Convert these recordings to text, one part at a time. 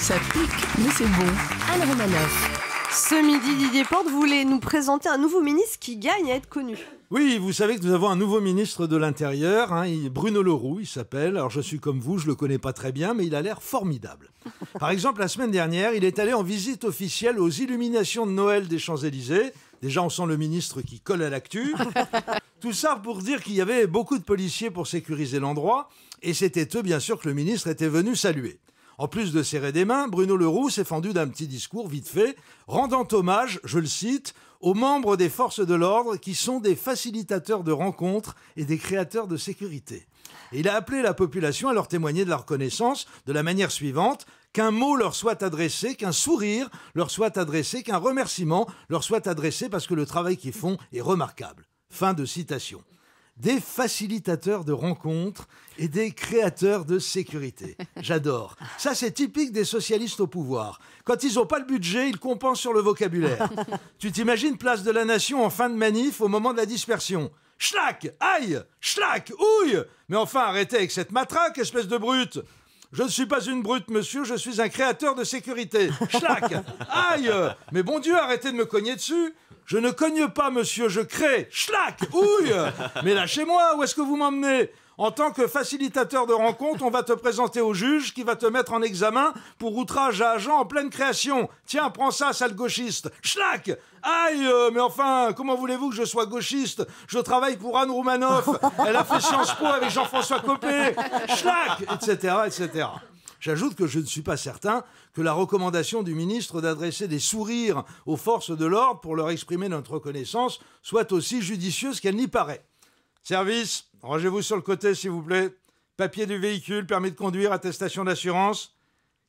Ça pique, mais c'est bon. Anne Ce midi, Didier Porte voulait nous présenter un nouveau ministre qui gagne à être connu. Oui, vous savez que nous avons un nouveau ministre de l'Intérieur, hein, Bruno Leroux, il s'appelle. Alors je suis comme vous, je le connais pas très bien, mais il a l'air formidable. Par exemple, la semaine dernière, il est allé en visite officielle aux illuminations de Noël des Champs-Élysées. Déjà, on sent le ministre qui colle à l'actu. Tout ça pour dire qu'il y avait beaucoup de policiers pour sécuriser l'endroit, et c'était eux, bien sûr, que le ministre était venu saluer. En plus de serrer des mains, Bruno Leroux s'est fendu d'un petit discours vite fait, rendant hommage, je le cite, aux membres des forces de l'ordre qui sont des facilitateurs de rencontres et des créateurs de sécurité. il a appelé la population à leur témoigner de la reconnaissance de la manière suivante qu'un mot leur soit adressé, qu'un sourire leur soit adressé, qu'un remerciement leur soit adressé parce que le travail qu'ils font est remarquable. Fin de citation des facilitateurs de rencontres et des créateurs de sécurité. J'adore. Ça, c'est typique des socialistes au pouvoir. Quand ils n'ont pas le budget, ils compensent sur le vocabulaire. tu t'imagines place de la nation en fin de manif au moment de la dispersion Schlack Aïe Schlack Ouille Mais enfin, arrêtez avec cette matraque, espèce de brute je ne suis pas une brute, monsieur, je suis un créateur de sécurité. Schlack Aïe Mais bon Dieu, arrêtez de me cogner dessus je ne cogne pas, monsieur, je crée. schlack, Ouille Mais lâchez-moi, où est-ce que vous m'emmenez en tant que facilitateur de rencontre, on va te présenter au juge qui va te mettre en examen pour outrage à agent en pleine création. Tiens, prends ça, sale gauchiste. Schlack. Aïe, euh, mais enfin, comment voulez-vous que je sois gauchiste Je travaille pour Anne Roumanoff. Elle a fait Sciences Po avec Jean-François Copé. Schlack, Etc., etc. J'ajoute que je ne suis pas certain que la recommandation du ministre d'adresser des sourires aux forces de l'ordre pour leur exprimer notre reconnaissance soit aussi judicieuse qu'elle n'y paraît. Service, rangez-vous sur le côté, s'il vous plaît. Papier du véhicule, permis de conduire, attestation d'assurance.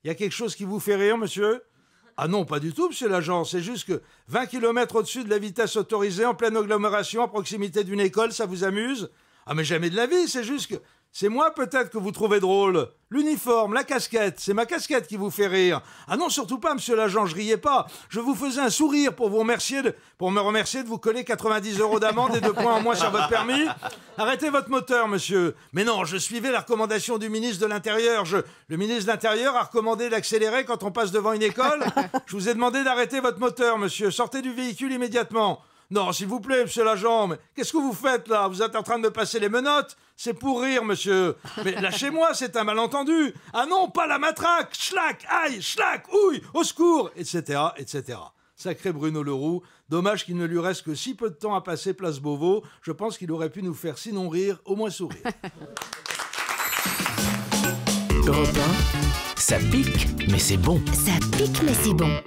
Il y a quelque chose qui vous fait rire, monsieur ah non, pas du tout, monsieur l'agent. C'est juste que 20 km au-dessus de la vitesse autorisée, en pleine agglomération, à proximité d'une école, ça vous amuse Ah mais jamais de la vie, c'est juste que c'est moi peut-être que vous trouvez drôle. L'uniforme, la casquette, c'est ma casquette qui vous fait rire. Ah non, surtout pas, monsieur l'agent, je riais pas. Je vous faisais un sourire pour vous remercier de, pour me remercier de vous coller 90 euros d'amende et deux points en moins sur votre permis. Arrêtez votre moteur, monsieur. Mais non, je suivais la recommandation du ministre de l'Intérieur. le ministre de l'Intérieur a recommandé d'accélérer quand on passe devant une école. Je vous ai demandé d'arrêter votre moteur, monsieur. Sortez du véhicule immédiatement. Non, s'il vous plaît, monsieur l'agent, mais qu'est-ce que vous faites là Vous êtes en train de me passer les menottes C'est pour rire, monsieur. Mais lâchez-moi, c'est un malentendu. Ah non, pas la matraque Schlac, aïe, schlac, ouille, au secours Etc., etc. Sacré Bruno Leroux. Dommage qu'il ne lui reste que si peu de temps à passer place Beauvau. Je pense qu'il aurait pu nous faire, sinon rire, au moins sourire. Ça pique, mais c'est bon. Ça pique, mais c'est bon.